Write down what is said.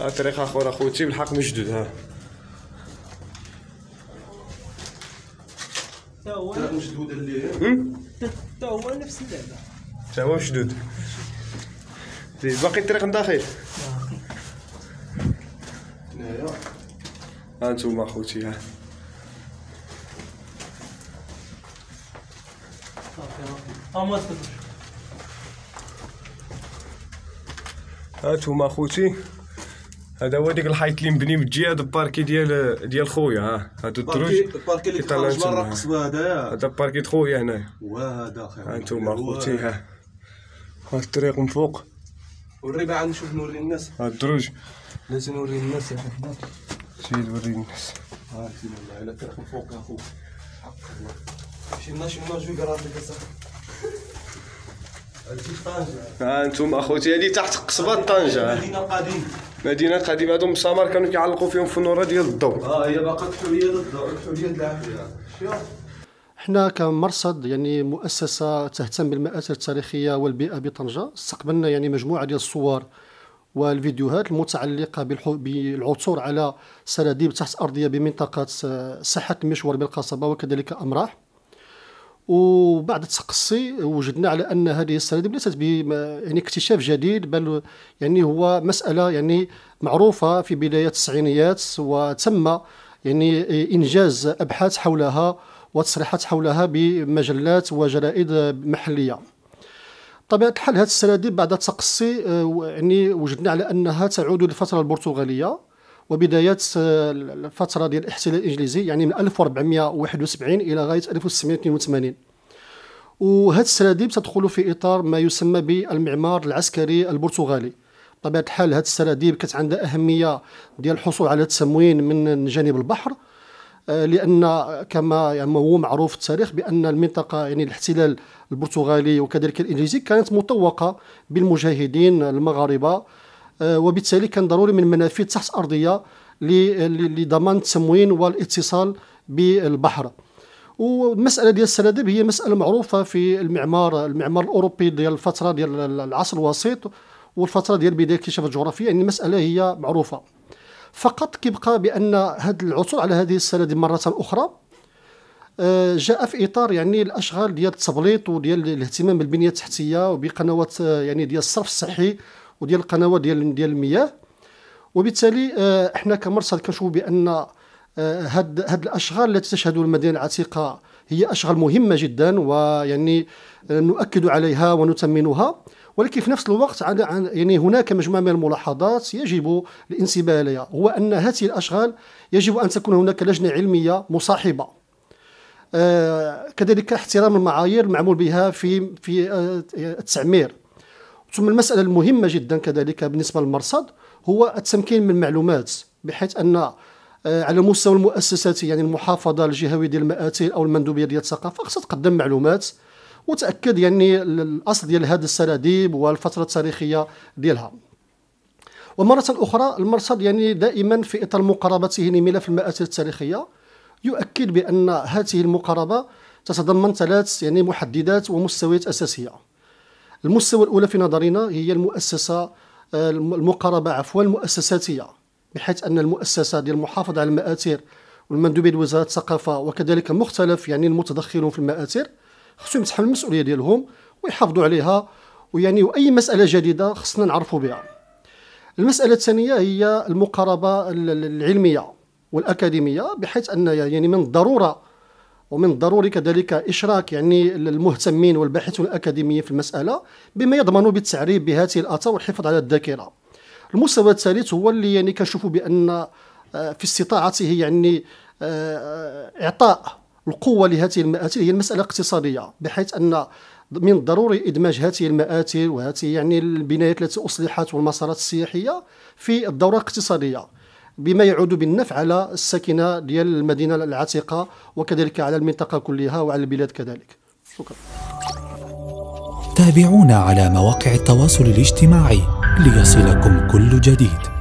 ها طريقة أخرى اخوتي بالحق من جدد ها تا هو مشدود اللي تا هو نفس اللعبة تا هو مشدود باقي الطريق من داخل ها نتوما اخوتي ها ها اخوتي هذا هو ديك الحيط اللي مبني من هذا الباركي ديال ديال خويا ها هادو الدروج الباركي اللي طلع برا القصبه هذا هذا باركي خويا هنايا وهذا خير ها انتم اخوتي ها ها الطريق من فوق وري بقى نشوف نوري الناس ها الدروج لازم نوري الناس يا حنا شي نوري الناس ها سيدي والله على الطريق من فوق يا خو حق الله شي ناشي ناجو كرا ديك آه، انتم اخوتي هذه تحت قصبه طنجه مدينه قديمه مدينه قديمه هذو مسامر كانوا كيعلقوا فيهم فنوره ديال الضوء اه هي باقا الحليه ديال الضوء الحليه ديال العافيه حنا كمرصد يعني مؤسسه تهتم بالمآثر التاريخيه والبيئه بطنجه استقبلنا يعني مجموعه ديال الصور والفيديوهات المتعلقة بالعثور على سراديب تحت أرضية بمنطقة آه، ساحة المشور بالقصبة وكذلك أمراح وبعد التقصي وجدنا على ان هذه السراديب ليست يعني اكتشاف جديد بل يعني هو مساله يعني معروفه في بدايه التسعينيات وتم يعني انجاز ابحاث حولها وتصريحات حولها بمجلات وجرائد محليه طبيعة الحال هذه السراديب بعد التقصي آه، يعني وجدنا على انها تعود للفتره البرتغاليه وبدايه آه، الفتره ديال الاحتلال الانجليزي يعني من 1471 الى غايه 1682 وهذه السراديب تدخل في اطار ما يسمى بالمعمار العسكري البرتغالي بطبيعه الحال هذه السراديب كانت عندها اهميه ديال الحصول على التموين من جانب البحر آه، لان كما يعني هو معروف في التاريخ بان المنطقه يعني الاحتلال البرتغالي وكذلك الانجليزي كانت مطوقه بالمجاهدين المغاربه آه، وبالتالي كان ضروري من منافذ تحت أرضية لضمان التموين والاتصال بالبحر والمساله ديال السرادب هي مساله معروفه في المعمار المعمار الاوروبي ديال الفتره ديال العصر الوسيط والفتره ديال بدايه الاكتشاف الجغرافي يعني المساله هي معروفه فقط كيبقى بان هذا العثور على هذه السرادب مره اخرى آه، جاء في اطار يعني الاشغال ديال التبليط وديال الاهتمام بالبنيه التحتيه وبقنوات آه، يعني ديال الصرف الصحي وديال القنوات ديال ديال المياه وبالتالي آه، احنا كمرصد كنشوفوا بان آه، هاد هاد الاشغال التي تشهدها المدينه العتيقه هي اشغال مهمه جدا ويعني آه، نؤكد عليها ونثمنها ولكن في نفس الوقت عن يعني هناك مجموعه من الملاحظات يجب الانتباه اليها هو ان هذه الاشغال يجب ان تكون هناك لجنه علميه مصاحبه كذلك احترام المعايير المعمول بها في في التعمير ثم المسألة المهمة جدا كذلك بالنسبة للمرصد هو التمكين من المعلومات بحيث أن آه، على مستوى المؤسسات يعني المحافظة الجهوي ديال المآتي أو المندوبية ديال الثقافة خصها تقدم معلومات وتأكد يعني الأصل ديال هذه السراديب والفترة التاريخية ديالها ومرة أخرى المرصد يعني دائما في إطار مقاربته لملف المآتي التاريخية يؤكد بأن هذه المقاربة تتضمن ثلاث يعني محددات ومستويات أساسية المستوى الأولى في نظرنا هي المؤسسة آه، المقاربة عفوا المؤسساتية بحيث أن المؤسسة ديال المحافظة على المآثر والمندوبين وزاره الثقافة وكذلك مختلف يعني المتدخلون في المآثر خصهم يتحملوا المسؤولية ديالهم ويحافظوا عليها ويعني وأي مسألة جديدة خصنا نعرفوا بها المسألة الثانية هي المقاربة العلمية والأكاديمية بحيث أن يعني من الضرورة ومن الضروري كذلك إشراك يعني المهتمين والباحثون الأكاديميين في المسألة بما يضمن بالتعريب بهذه الآثار والحفاظ على الذاكرة المستوى الثالث هو اللي يعني كنشوفوا بأن آه، في استطاعته يعني آه، إعطاء القوة لهذه المآثر هي المسألة اقتصادية بحيث أن من الضروري ادماج هذه المآثر وهذه يعني البنايات التي اصلحت والمسارات السياحيه في الدوره الاقتصاديه بما يعود بالنفع على الساكنه ديال المدينه العتيقه وكذلك على المنطقه كلها وعلى البلاد كذلك شكرا تابعونا على مواقع التواصل الاجتماعي ليصلكم كل جديد